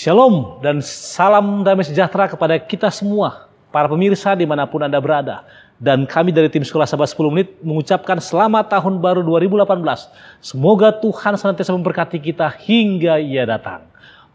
Shalom dan salam damai sejahtera kepada kita semua, para pemirsa dimanapun Anda berada. Dan kami dari tim Sekolah Sahabat 10 Menit mengucapkan selamat tahun baru 2018. Semoga Tuhan senantiasa memberkati kita hingga ia datang.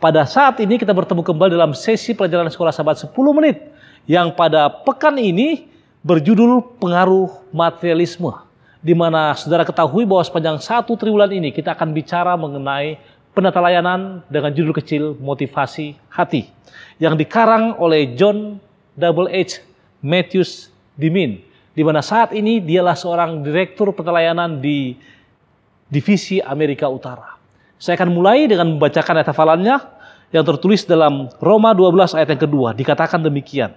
Pada saat ini kita bertemu kembali dalam sesi pelajaran Sekolah Sahabat 10 Menit. Yang pada pekan ini berjudul Pengaruh Materialisme. Di mana saudara ketahui bahwa sepanjang satu triwulan ini kita akan bicara mengenai Penata Layanan dengan judul kecil Motivasi Hati yang dikarang oleh John Double H. Matthews Dimin di mana saat ini dialah seorang direktur layanan di Divisi Amerika Utara. Saya akan mulai dengan membacakan ayat hafalannya yang tertulis dalam Roma 12 ayat yang kedua. Dikatakan demikian.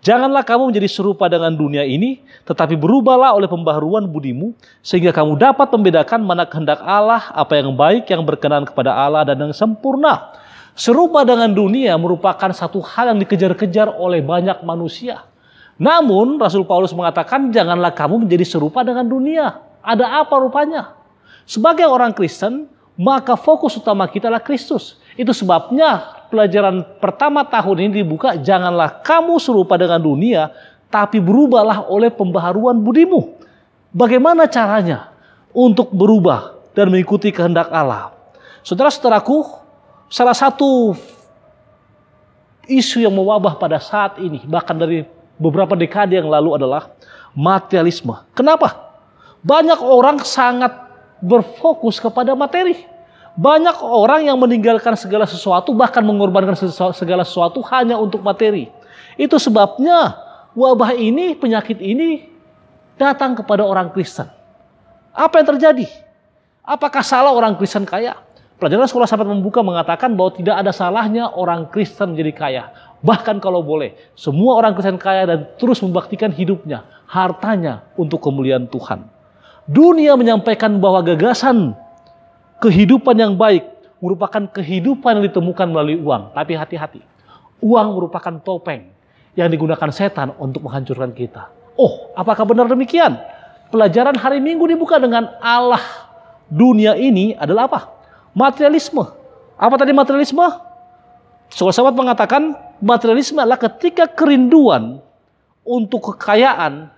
Janganlah kamu menjadi serupa dengan dunia ini, tetapi berubahlah oleh pembaharuan budimu, sehingga kamu dapat membedakan mana kehendak Allah, apa yang baik, yang berkenan kepada Allah, dan yang sempurna. Serupa dengan dunia merupakan satu hal yang dikejar-kejar oleh banyak manusia. Namun, Rasul Paulus mengatakan, "Janganlah kamu menjadi serupa dengan dunia." Ada apa rupanya? Sebagai orang Kristen, maka fokus utama kita adalah Kristus. Itu sebabnya pelajaran pertama tahun ini dibuka, janganlah kamu serupa dengan dunia, tapi berubahlah oleh pembaharuan budimu. Bagaimana caranya untuk berubah dan mengikuti kehendak Allah? Saudara-saudaraku, salah satu isu yang mewabah pada saat ini, bahkan dari beberapa dekade yang lalu adalah materialisme. Kenapa? Banyak orang sangat berfokus kepada materi banyak orang yang meninggalkan segala sesuatu bahkan mengorbankan segala sesuatu hanya untuk materi. Itu sebabnya wabah ini, penyakit ini datang kepada orang Kristen. Apa yang terjadi? Apakah salah orang Kristen kaya? Pelajaran sekolah sahabat membuka mengatakan bahwa tidak ada salahnya orang Kristen menjadi kaya. Bahkan kalau boleh, semua orang Kristen kaya dan terus membaktikan hidupnya, hartanya untuk kemuliaan Tuhan. Dunia menyampaikan bahwa gagasan kehidupan yang baik merupakan kehidupan yang ditemukan melalui uang. Tapi hati-hati, uang merupakan topeng yang digunakan setan untuk menghancurkan kita. Oh, apakah benar demikian? Pelajaran hari Minggu dibuka dengan Allah dunia ini adalah apa? Materialisme. Apa tadi materialisme? Sekolah sahabat mengatakan materialisme adalah ketika kerinduan untuk kekayaan,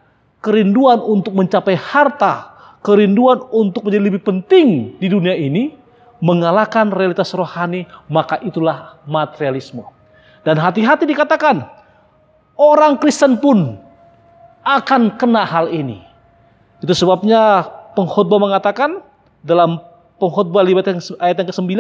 kerinduan untuk mencapai harta, kerinduan untuk menjadi lebih penting di dunia ini mengalahkan realitas rohani, maka itulah materialisme. Dan hati-hati dikatakan, orang Kristen pun akan kena hal ini. Itu sebabnya pengkhotbah mengatakan dalam pengkhotbah 5 ayat yang ke-9,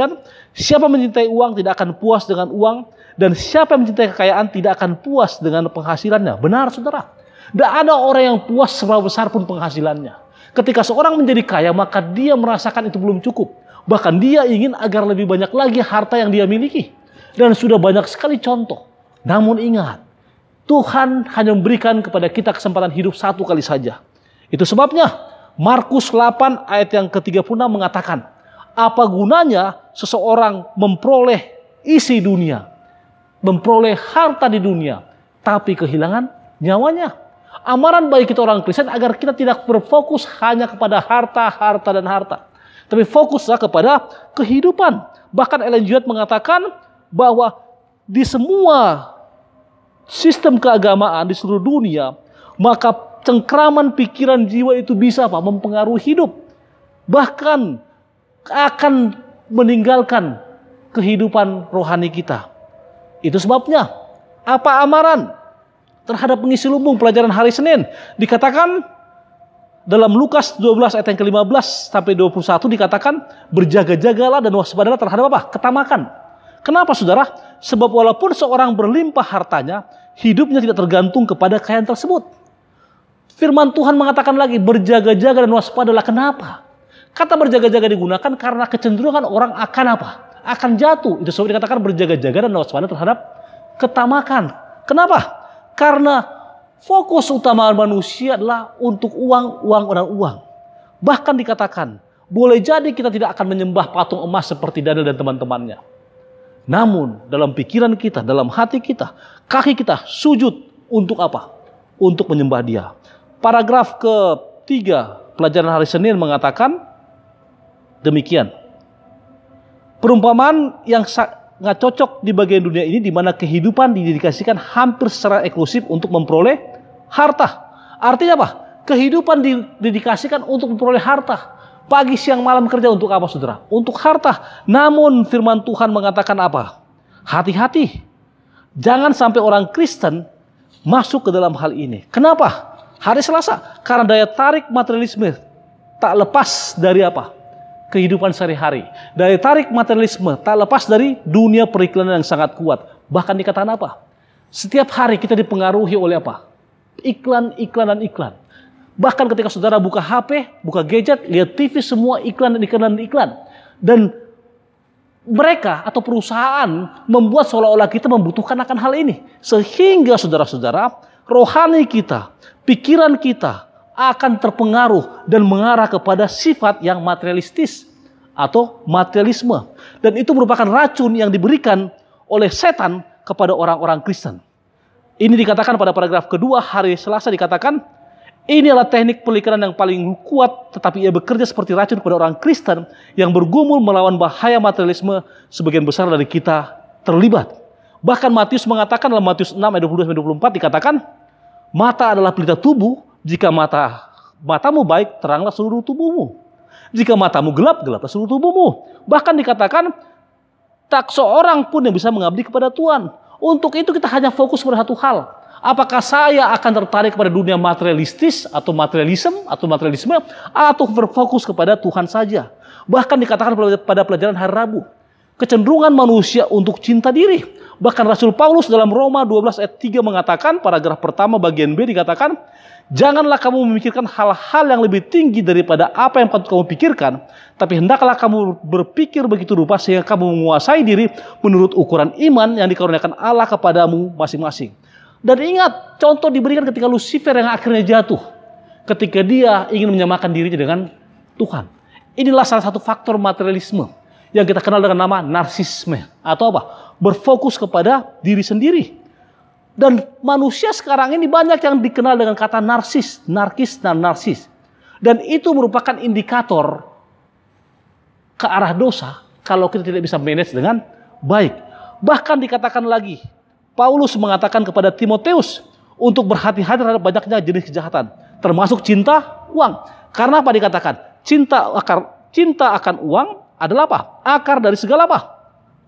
siapa mencintai uang tidak akan puas dengan uang dan siapa yang mencintai kekayaan tidak akan puas dengan penghasilannya. Benar Saudara. Tidak ada orang yang puas seberapa besar pun penghasilannya. Ketika seorang menjadi kaya, maka dia merasakan itu belum cukup. Bahkan dia ingin agar lebih banyak lagi harta yang dia miliki. Dan sudah banyak sekali contoh. Namun ingat, Tuhan hanya memberikan kepada kita kesempatan hidup satu kali saja. Itu sebabnya Markus 8 ayat yang ke-36 mengatakan, apa gunanya seseorang memperoleh isi dunia, memperoleh harta di dunia, tapi kehilangan nyawanya. Amaran bagi kita orang Kristen agar kita tidak berfokus hanya kepada harta, harta, dan harta. Tapi fokuslah kepada kehidupan. Bahkan Ellen White mengatakan bahwa di semua sistem keagamaan di seluruh dunia, maka cengkraman pikiran jiwa itu bisa apa? mempengaruhi hidup. Bahkan akan meninggalkan kehidupan rohani kita. Itu sebabnya apa amaran? terhadap pengisi lumbung pelajaran hari Senin. Dikatakan dalam Lukas 12 ayat yang ke-15 sampai 21 dikatakan berjaga-jagalah dan waspadalah terhadap apa? Ketamakan. Kenapa saudara? Sebab walaupun seorang berlimpah hartanya, hidupnya tidak tergantung kepada kekayaan tersebut. Firman Tuhan mengatakan lagi, berjaga-jaga dan waspadalah. Kenapa? Kata berjaga-jaga digunakan karena kecenderungan orang akan apa? Akan jatuh. Itu sebab dikatakan berjaga-jaga dan waspadalah terhadap ketamakan. Kenapa? Karena fokus utama manusia adalah untuk uang, uang, dan uang. Bahkan dikatakan, boleh jadi kita tidak akan menyembah patung emas seperti Daniel dan teman-temannya. Namun dalam pikiran kita, dalam hati kita, kaki kita sujud untuk apa? Untuk menyembah dia. Paragraf ketiga pelajaran hari Senin mengatakan demikian. Perumpamaan yang nggak cocok di bagian dunia ini di mana kehidupan didedikasikan hampir secara eksklusif untuk memperoleh harta. Artinya apa? Kehidupan didedikasikan untuk memperoleh harta. Pagi, siang, malam kerja untuk apa saudara? Untuk harta. Namun firman Tuhan mengatakan apa? Hati-hati. Jangan sampai orang Kristen masuk ke dalam hal ini. Kenapa? Hari Selasa. Karena daya tarik materialisme tak lepas dari apa? kehidupan sehari-hari. dari tarik materialisme tak lepas dari dunia periklanan yang sangat kuat. Bahkan dikatakan apa? Setiap hari kita dipengaruhi oleh apa? Iklan, iklan, dan iklan. Bahkan ketika saudara buka HP, buka gadget, lihat TV, semua iklan dan iklan dan iklan. Dan mereka atau perusahaan membuat seolah-olah kita membutuhkan akan hal ini. Sehingga saudara-saudara, rohani kita, pikiran kita, akan terpengaruh dan mengarah kepada sifat yang materialistis atau materialisme. Dan itu merupakan racun yang diberikan oleh setan kepada orang-orang Kristen. Ini dikatakan pada paragraf kedua hari Selasa dikatakan ini adalah teknik pelikiran yang paling kuat tetapi ia bekerja seperti racun kepada orang Kristen yang bergumul melawan bahaya materialisme sebagian besar dari kita terlibat. Bahkan Matius mengatakan dalam Matius 6 ayat 22 24 dikatakan mata adalah pelita tubuh jika mata matamu baik, teranglah seluruh tubuhmu. Jika matamu gelap, gelaplah seluruh tubuhmu. Bahkan dikatakan tak seorang pun yang bisa mengabdi kepada Tuhan. Untuk itu kita hanya fokus pada satu hal. Apakah saya akan tertarik kepada dunia materialistis atau materialisme atau materialisme atau berfokus kepada Tuhan saja? Bahkan dikatakan pada pelajaran hari Rabu, kecenderungan manusia untuk cinta diri Bahkan Rasul Paulus dalam Roma 12 ayat 3 mengatakan, paragraf pertama bagian B dikatakan, Janganlah kamu memikirkan hal-hal yang lebih tinggi daripada apa yang patut kamu pikirkan, tapi hendaklah kamu berpikir begitu rupa sehingga kamu menguasai diri menurut ukuran iman yang dikaruniakan Allah kepadamu masing-masing. Dan ingat, contoh diberikan ketika Lucifer yang akhirnya jatuh, ketika dia ingin menyamakan dirinya dengan Tuhan. Inilah salah satu faktor materialisme yang kita kenal dengan nama narsisme atau apa? berfokus kepada diri sendiri. Dan manusia sekarang ini banyak yang dikenal dengan kata narsis, narkis, dan narsis. Dan itu merupakan indikator ke arah dosa kalau kita tidak bisa manage dengan baik. Bahkan dikatakan lagi, Paulus mengatakan kepada Timoteus untuk berhati-hati terhadap banyaknya jenis kejahatan, termasuk cinta uang. Karena apa dikatakan? Cinta akar cinta akan uang adalah apa? Akar dari segala apa?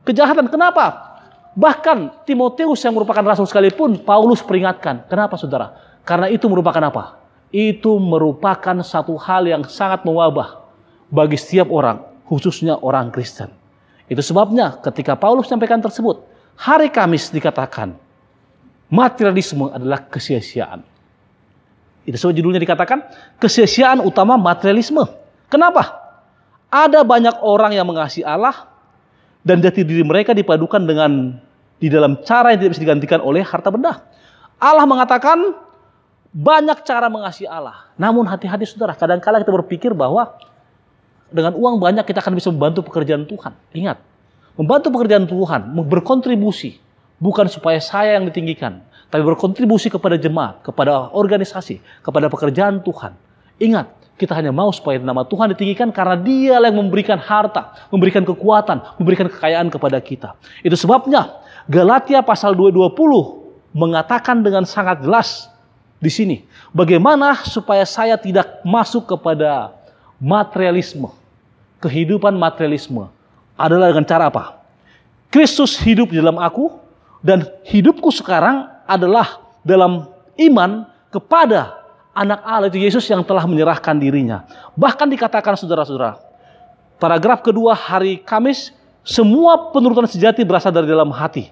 kejahatan. Kenapa? Bahkan Timotius yang merupakan rasul sekalipun Paulus peringatkan. Kenapa saudara? Karena itu merupakan apa? Itu merupakan satu hal yang sangat mewabah bagi setiap orang, khususnya orang Kristen. Itu sebabnya ketika Paulus sampaikan tersebut, hari Kamis dikatakan materialisme adalah kesia-siaan. Itu sebab judulnya dikatakan kesia-siaan utama materialisme. Kenapa? Ada banyak orang yang mengasihi Allah, dan jati diri mereka dipadukan dengan di dalam cara yang tidak bisa digantikan oleh harta benda. Allah mengatakan banyak cara mengasihi Allah. Namun hati-hati saudara, kadang kadang-kala kita berpikir bahwa dengan uang banyak kita akan bisa membantu pekerjaan Tuhan. Ingat, membantu pekerjaan Tuhan, berkontribusi, bukan supaya saya yang ditinggikan, tapi berkontribusi kepada jemaat, kepada organisasi, kepada pekerjaan Tuhan. Ingat, kita hanya mau supaya nama Tuhan ditinggikan karena dia yang memberikan harta, memberikan kekuatan, memberikan kekayaan kepada kita. Itu sebabnya Galatia pasal 220 mengatakan dengan sangat jelas di sini, bagaimana supaya saya tidak masuk kepada materialisme. Kehidupan materialisme adalah dengan cara apa? Kristus hidup di dalam aku dan hidupku sekarang adalah dalam iman kepada anak Allah itu Yesus yang telah menyerahkan dirinya. Bahkan dikatakan saudara-saudara, paragraf kedua hari Kamis, semua penurutan sejati berasal dari dalam hati.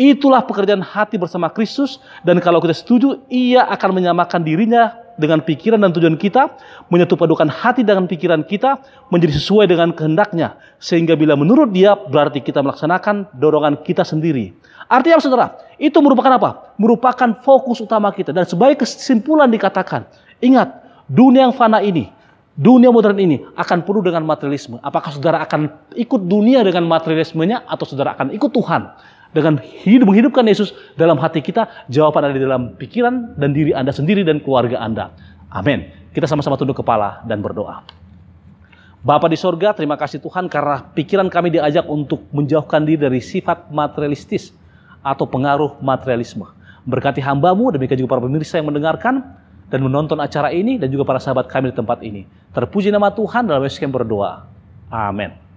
Itulah pekerjaan hati bersama Kristus dan kalau kita setuju, ia akan menyamakan dirinya dengan pikiran dan tujuan kita, padukan hati dengan pikiran kita, menjadi sesuai dengan kehendaknya. Sehingga bila menurut dia, berarti kita melaksanakan dorongan kita sendiri. Artinya apa saudara? Itu merupakan apa? Merupakan fokus utama kita. Dan sebagai kesimpulan dikatakan, ingat, dunia yang fana ini, dunia modern ini akan penuh dengan materialisme. Apakah saudara akan ikut dunia dengan materialismenya atau saudara akan ikut Tuhan? dengan hidup menghidupkan Yesus dalam hati kita, jawaban ada di dalam pikiran dan diri Anda sendiri dan keluarga Anda. Amin. Kita sama-sama tunduk kepala dan berdoa. Bapa di sorga, terima kasih Tuhan karena pikiran kami diajak untuk menjauhkan diri dari sifat materialistis atau pengaruh materialisme. Berkati hambamu, demikian juga para pemirsa yang mendengarkan dan menonton acara ini dan juga para sahabat kami di tempat ini. Terpuji nama Tuhan dalam Yesus berdoa. Amin.